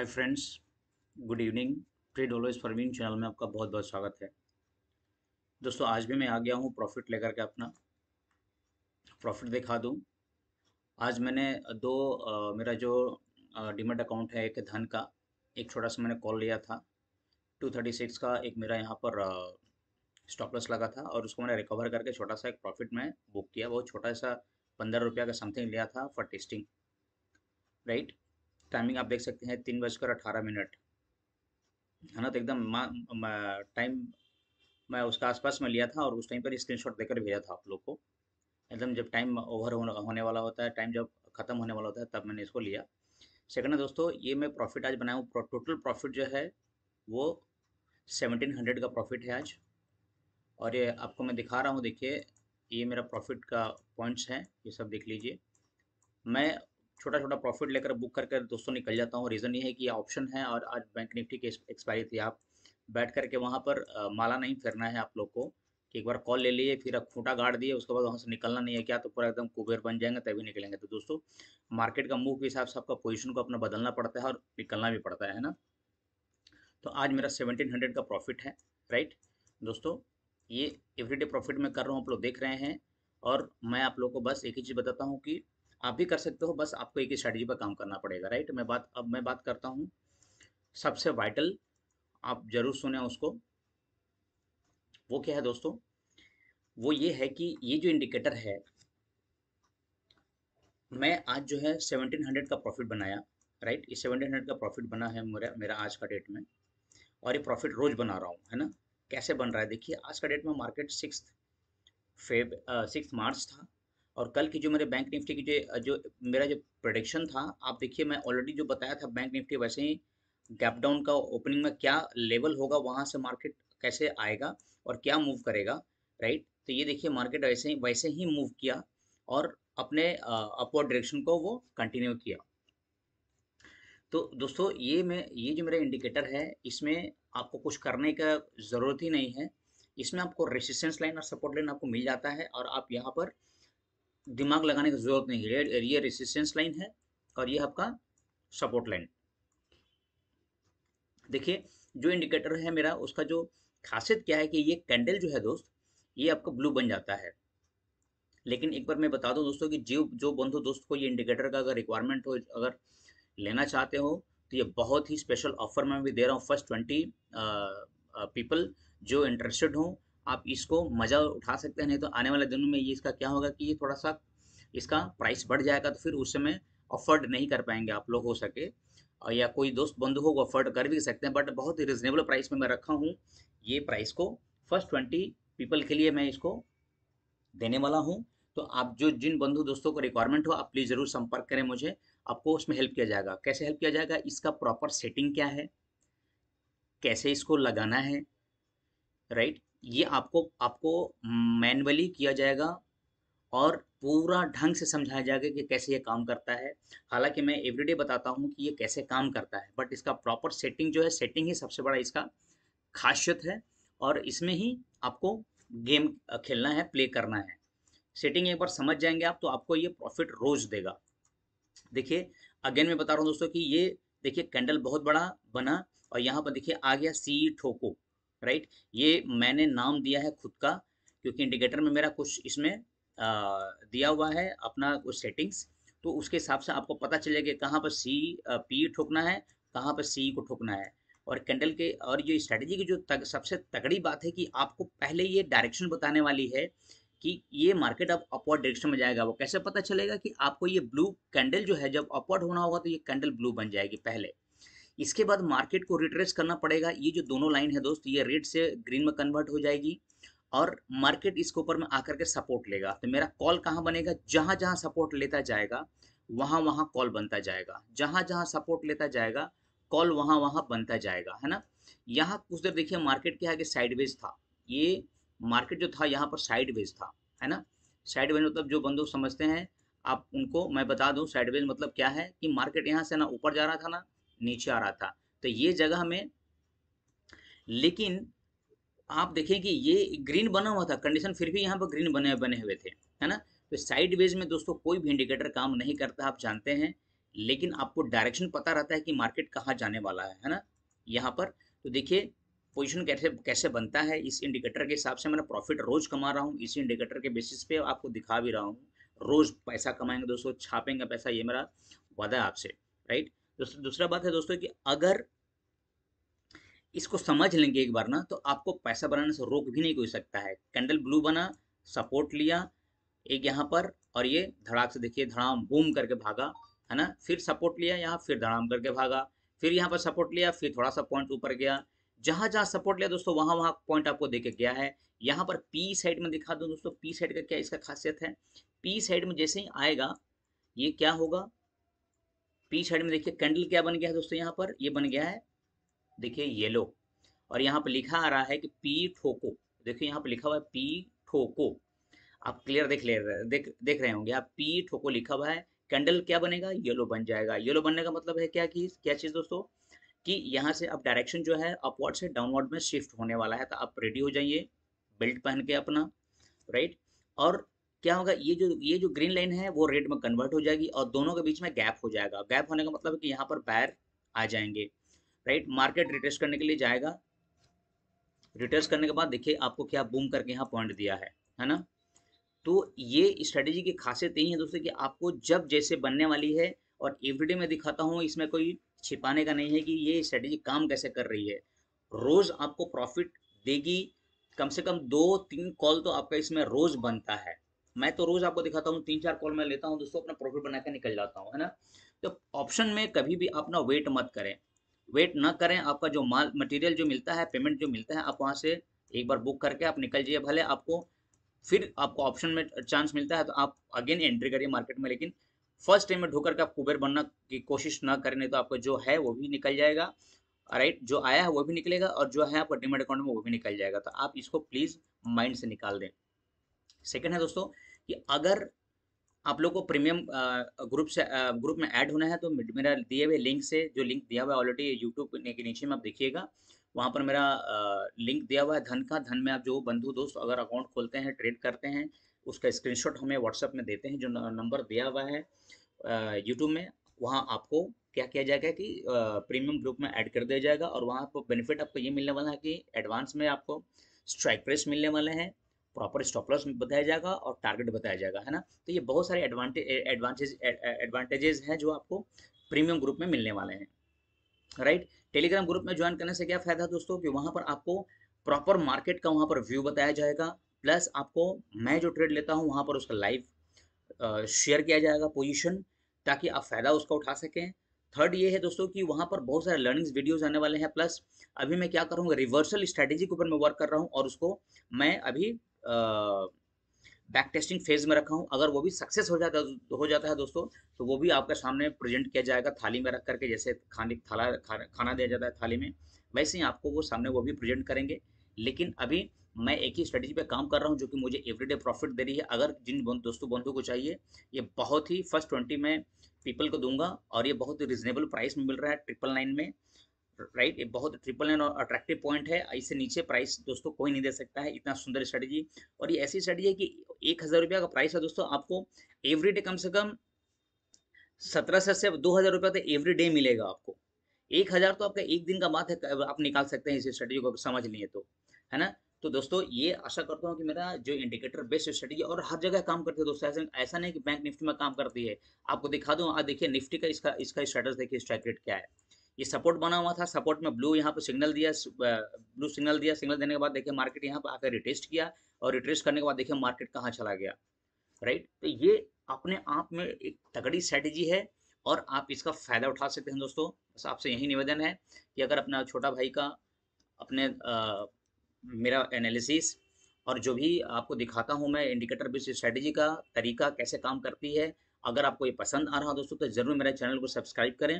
हाय friends good evening trade always farming channel में आपका बहुत बहुत स्वागत है दोस्तों आज भी मैं आ गया हूँ प्रॉफिट लेकर के अपना प्रॉफिट दिखा दूँ आज मैंने दो आ, मेरा जो डिमेट अकाउंट है एक धन का एक छोटा सा मैंने कॉल लिया था टू थर्टी सिक्स का एक मेरा यहाँ पर स्टॉपलस लगा था और उसको मैंने रिकवर करके छोटा सा एक प्रॉफिट में बुक किया बहुत छोटा सा पंद्रह रुपया का समथिंग लिया था फॉर टेस्टिंग राइट टाइमिंग आप देख सकते हैं तीन बजकर अठारह मिनट है ना तो एकदम टाइम मैं उसका आसपास में लिया था और उस टाइम पर स्क्रीनशॉट देकर भेजा था आप लोग को एकदम जब टाइम ओवर होने वाला होता है टाइम जब ख़त्म होने वाला होता है तब मैंने इसको लिया सेकंड है दोस्तों ये मैं प्रॉफिट आज बनाया हूँ टोटल प्रॉफिट जो है वो सेवनटीन हंड्रेड का प्रॉफिट है आज और ये आपको मैं दिखा रहा हूँ देखिए ये मेरा प्रॉफिट का पॉइंट्स हैं ये सब देख लीजिए मैं छोटा छोटा प्रॉफिट लेकर बुक करके दोस्तों निकल जाता हूँ रीज़न ये है कि ऑप्शन है और आज बैंक निफ्टी की एक्सपायरी थी आप बैठ करके वहाँ पर माला नहीं फेरना है आप लोग को कि एक बार कॉल ले लिए फिर खूंटा गाड़ दिए उसके बाद वहाँ से निकलना नहीं है क्या तो पूरा एकदम कुबेर बन जाएंगे तभी निकलेंगे तो दोस्तों मार्केट का मूव के हिसाब से आपका पोजिशन को अपना बदलना पड़ता है और निकलना भी पड़ता है, है ना तो आज मेरा सेवनटीन हंड्रेड का प्रॉफिट है राइट दोस्तों ये एवरीडे प्रॉफिट मैं कर रहा हूँ आप लोग देख रहे हैं और मैं आप लोग को बस एक ही चीज़ बताता हूँ कि आप भी कर सकते हो बस आपको एक स्ट्रैटेजी पर काम करना पड़ेगा राइट मैं बात अब मैं बात करता हूँ सबसे वाइटल आप जरूर सुने उसको वो क्या है दोस्तों वो ये है कि ये जो इंडिकेटर है मैं आज जो है सेवनटीन हंड्रेड का प्रॉफिट बनाया राइट ये सेवनटीन हंड्रेड का प्रॉफिट बना है मेरा मेरा आज का डेट में और ये प्रॉफिट रोज बना रहा हूँ है ना कैसे बन रहा है देखिए आज का डेट में market six Feb six March था और कल की जो मेरे बैंक निफ्टी की जो जो मेरा जो प्रोडिक्शन था आप देखिए मैं ऑलरेडी जो बताया था बैंक निफ्टी वैसे ही गैप डाउन का ओपनिंग में क्या लेवल होगा वहाँ से मार्केट कैसे आएगा और क्या मूव करेगा राइट तो ये देखिए मार्केट वैसे ही वैसे ही मूव किया और अपने अपवर्ड डायरेक्शन को वो कंटिन्यू किया तो दोस्तों ये मैं ये जो मेरा इंडिकेटर है इसमें आपको कुछ करने का ज़रूरत ही नहीं है इसमें आपको रेसिस्टेंस लाइन और सपोर्ट लाइन आपको मिल जाता है और आप यहाँ पर दिमाग लगाने की जरूरत नहीं है ये रेसिस्टेंस लाइन है और ये आपका सपोर्ट लाइन देखिए जो इंडिकेटर है मेरा उसका जो खासियत क्या है कि ये कैंडल जो है दोस्त ये आपका ब्लू बन जाता है लेकिन एक बार मैं बता दूं दोस्तों कि जो जो बंधु दोस्त को ये इंडिकेटर का अगर रिक्वायरमेंट हो अगर लेना चाहते हो तो ये बहुत ही स्पेशल ऑफर मैं भी दे रहा हूँ फर्स्ट ट्वेंटी पीपल जो इंटरेस्टेड हों आप इसको मज़ा उठा सकते हैं नहीं तो आने वाले दिनों में ये इसका क्या होगा कि ये थोड़ा सा इसका प्राइस बढ़ जाएगा तो फिर उस समय अफोर्ड नहीं कर पाएंगे आप लोग हो सके या कोई दोस्त बंधु हो वो अफोर्ड कर भी सकते हैं बट बहुत ही रिजनेबल प्राइस में मैं रखा हूँ ये प्राइस को फर्स्ट ट्वेंटी पीपल के लिए मैं इसको देने वाला हूँ तो आप जो जिन बंधु दोस्तों को रिक्वायरमेंट हो आप प्लीज़ ज़रूर संपर्क करें मुझे आपको उसमें हेल्प किया जाएगा कैसे हेल्प किया जाएगा इसका प्रॉपर सेटिंग क्या है कैसे इसको लगाना है राइट ये आपको आपको मैनुअली किया जाएगा और पूरा ढंग से समझाया जाएगा कि कैसे ये काम करता है हालांकि मैं एवरीडे बताता हूँ कि ये कैसे काम करता है बट इसका प्रॉपर सेटिंग जो है सेटिंग ही सबसे बड़ा इसका खासियत है और इसमें ही आपको गेम खेलना है प्ले करना है सेटिंग एक बार समझ जाएंगे आप तो आपको ये प्रॉफिट रोज देगा देखिए अगेन मैं बता रहा हूँ दोस्तों कि ये देखिए कैंडल बहुत बड़ा बना और यहाँ पर देखिए आ गया सी ठोको राइट ये मैंने नाम दिया है खुद का क्योंकि इंडिकेटर में मेरा कुछ इसमें दिया हुआ है अपना कुछ सेटिंग्स तो उसके हिसाब से आपको पता चलेगा कि कहाँ पर सी पी ठोकना है कहाँ पर सी को ठोकना है और कैंडल के और ये स्ट्रेटजी की जो तक, सबसे तगड़ी बात है कि आपको पहले ये डायरेक्शन बताने वाली है कि ये मार्केट अब अपवर्ड डायरेक्शन में जाएगा वो कैसे पता चलेगा कि आपको ये ब्लू कैंडल जो है जब अपवर्ड होना होगा तो ये कैंडल ब्लू बन जाएगी पहले इसके बाद मार्केट को रिट्रेस करना पड़ेगा ये जो दोनों लाइन है दोस्त ये रेड से ग्रीन में कन्वर्ट हो जाएगी और मार्केट इसके ऊपर में आकर के सपोर्ट लेगा तो मेरा कॉल कहाँ बनेगा जहाँ जहाँ सपोर्ट लेता जाएगा वहाँ वहाँ कॉल बनता जाएगा जहाँ जहाँ सपोर्ट लेता जाएगा कॉल वहाँ वहाँ बनता जाएगा है ना यहाँ कुछ देर देखिए मार्केट के आगे साइडवेज था ये मार्केट जो था यहाँ पर साइडवेज था है ना साइडवेज मतलब जो बंदों समझते हैं आप उनको मैं बता दूँ साइडवेज मतलब क्या है कि मार्केट यहाँ से ना ऊपर जा रहा था ना नीचे आ रहा था तो ये जगह में लेकिन आप देखें कि ये ग्रीन बना हुआ था कंडीशन फिर भी यहाँ पर ग्रीन बने बने हुए थे है ना तो साइड वेज में दोस्तों कोई भी इंडिकेटर काम नहीं करता आप जानते हैं लेकिन आपको डायरेक्शन पता रहता है कि मार्केट कहाँ जाने वाला है है ना यहाँ पर तो देखिए पोजीशन कैसे कैसे बनता है इस इंडिकेटर के हिसाब से मैं प्रॉफिट रोज कमा रहा हूँ इसी इंडिकेटर के बेसिस पे आपको दिखा भी रहा हूँ रोज पैसा कमाएंगे दोस्तों छापेंगे पैसा ये मेरा वादा है आपसे राइट दूसरा बात है दोस्तों कि अगर इसको समझ लेंगे एक बार ना तो आपको पैसा बनाने से रोक भी नहीं कोई सकता है कैंडल ब्लू बना सपोर्ट लिया एक यहाँ पर और ये धड़ाक से देखिए धड़ाम बूम करके भागा है ना फिर सपोर्ट लिया यहाँ फिर धड़ाम करके भागा फिर यहाँ पर सपोर्ट लिया फिर थोड़ा सा पॉइंट ऊपर गया जहाँ जहाँ सपोर्ट लिया दोस्तों वहाँ वहाँ पॉइंट आपको देके गया है यहाँ पर पी साइड में दिखा दो दोस्तों पी साइड का क्या इसका खासियत है पी साइड में जैसे ही आएगा ये क्या होगा पी साइड में देखिए कैंडल क्या बन गया है दोस्तों यहाँ पर ये बन गया है देखिए येलो और यहाँ पर लिखा आ रहा है कि पी ठोको देखिए यहाँ पर लिखा हुआ है पी ठोको आप क्लियर देख ले देख देख रहे होंगे आप पी ठोको लिखा हुआ है कैंडल क्या बनेगा येलो बन जाएगा येलो बनने का मतलब है क्या की क्या चीज़ दोस्तों कि यहाँ से अब डायरेक्शन जो है अपवर्ड से डाउनवर्ड में शिफ्ट होने वाला है तो आप रेडी हो जाइए बेल्ट पहन के अपना राइट और क्या होगा ये जो ये जो ग्रीन लाइन है वो रेड में कन्वर्ट हो जाएगी और दोनों के बीच में गैप हो जाएगा गैप होने का मतलब है कि यहाँ पर पैर आ जाएंगे राइट मार्केट रिटेस्ट करने के लिए जाएगा रिटेस्ट करने के बाद देखिए आपको क्या बूम करके यहाँ पॉइंट दिया है है ना तो ये स्ट्रेटेजी की खासियत यही है दोस्तों कि आपको जब जैसे बनने वाली है और एवरीडे मैं दिखाता हूँ इसमें कोई छिपाने का नहीं है कि ये स्ट्रेटेजी काम कैसे कर रही है रोज़ आपको प्रॉफिट देगी कम से कम दो तीन कॉल तो आपका इसमें रोज़ बनता है मैं तो रोज आपको दिखाता हूँ तीन चार कॉल मैं लेता हूँ दोस्तों अपना प्रॉफिट बनाकर निकल जाता हूँ है ना तो ऑप्शन में कभी भी अपना वेट मत करें वेट ना करें आपका जो माल मटेरियल जो मिलता है पेमेंट जो मिलता है आप वहाँ से एक बार बुक करके आप निकल जाइए भले आपको फिर आपको ऑप्शन में चांस मिलता है तो आप अगेन एंट्री करिए मार्केट में लेकिन फर्स्ट टाइम में ढोकर के आप कुबेर बनना की कोशिश ना करें तो आपका जो है वो भी निकल जाएगा राइट जो आया है वो भी निकलेगा और जो है आपका डिमेट अकाउंट में वो भी निकल जाएगा तो आप इसको प्लीज़ माइंड से निकाल दें सेकेंड है दोस्तों कि अगर आप लोग को प्रीमियम ग्रुप से ग्रुप में ऐड होना है तो मेरा दिए हुए लिंक से जो लिंक दिया हुआ है ऑलरेडी यूट्यूब के नीचे में आप देखिएगा वहाँ पर मेरा लिंक दिया हुआ है धन का धन में आप जो बंधु दोस्त अगर अकाउंट खोलते हैं ट्रेड करते हैं उसका स्क्रीनशॉट हमें व्हाट्सएप में देते हैं जो नंबर दिया हुआ है यूट्यूब में वहाँ आपको क्या किया जाएगा कि प्रीमियम ग्रुप में ऐड कर दिया जाएगा और वहाँ आपको बेनिफिट आपको ये मिलने वाला है कि एडवांस में आपको स्ट्राइक प्रेस मिलने वाले हैं प्रॉपर स्टॉप लॉस बताया जाएगा और टारगेट बताया जाएगा है ना तो ये बहुत सारे एडवांटेज एडवांटेज एडवांटेजेस हैं जो आपको प्रीमियम ग्रुप में मिलने वाले हैं राइट टेलीग्राम ग्रुप में ज्वाइन करने से क्या फ़ायदा दोस्तों कि वहाँ पर आपको प्रॉपर मार्केट का वहाँ पर व्यू बताया जाएगा प्लस आपको मैं जो ट्रेड लेता हूँ वहाँ पर उसका लाइव शेयर किया जाएगा पोजिशन ताकि आप फ़ायदा उसका उठा सकें थर्ड ये है दोस्तों कि वहाँ पर बहुत सारे लर्निंग्स वीडियोस आने वाले हैं प्लस अभी मैं क्या करूँगा रिवर्सल स्ट्रैटेजी के ऊपर मैं वर्क कर रहा हूँ और उसको मैं अभी बैक टेस्टिंग फेज में रखा हूँ अगर वो भी सक्सेस हो जाता हो जाता है दोस्तों तो वो भी आपका सामने प्रेजेंट किया जाएगा थाली में रख करके जैसे खाने थाला खा, खाना दिया जाता है थाली में वैसे ही आपको वो सामने वो भी प्रेजेंट करेंगे लेकिन अभी मैं एक ही स्ट्रेटेजी पे काम कर रहा हूँ जो कि मुझे एवरीडे प्रॉफिट दे रही है अगर जिन दोस्तों बंधु को चाहिए ये बहुत ही फर्स्ट ट्वेंटी में पीपल को दूंगा और ये बहुत ही रिजनेबल प्राइस में मिल रहा है ट्रिपल नाइन में राइट ये बहुत ट्रिपल एन और अट्रैक्टिव पॉइंट है इससे नीचे प्राइस दोस्तों कोई नहीं दे सकता है इतना सुंदर स्ट्रेटेजी और ये ऐसी स्ट्रेटी है कि एक हज़ार रुपया का प्राइस है दोस्तों आपको एवरी डे कम से कम सत्रह सौ से दो हज़ार रुपया तो एवरी डे मिलेगा आपको एक हज़ार तो आपका एक दिन का बात है आप निकाल सकते हैं इस स्ट्रेटेजी को समझ लिए तो है ना तो दोस्तों ये आशा करता हूँ कि मेरा जो इंडिकेटर बेस्ट स्ट्रेटेजी और हर जगह काम करती है दोस्तों ऐसा ऐसा नहीं कि बैंक निफ्टी में काम करती है आपको दिखा दूँ आज देखिए निफ्टी का इसका इसका स्टेटस देखिए स्ट्राइक रेट क्या है ये सपोर्ट बना हुआ था सपोर्ट में ब्लू यहाँ पर सिग्नल दिया ब्लू सिग्नल दिया सिग्नल देने के बाद देखिए मार्केट यहाँ पर आकर रिटेस्ट किया और रिटेस्ट करने के बाद देखिए मार्केट कहाँ चला गया राइट तो ये अपने आप में एक तगड़ी स्ट्रेटेजी है और आप इसका फायदा उठा सकते हैं दोस्तों बस आपसे यही निवेदन है कि अगर अपना छोटा भाई का अपने आ, मेरा एनालिसिस और जो भी आपको दिखाता हूँ मैं इंडिकेटर बेस्ड स्ट्रेटेजी का तरीका कैसे काम करती है अगर आपको ये पसंद आ रहा हो दोस्तों तो जरूर मेरे चैनल को सब्सक्राइब करें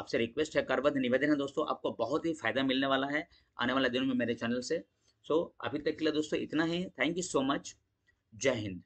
आपसे रिक्वेस्ट है करबद्ध निवेदन है दोस्तों आपको बहुत ही फायदा मिलने वाला है आने वाले दिनों में मेरे चैनल से सो अभी तक के लिए दोस्तों इतना ही थैंक यू सो मच जय हिंद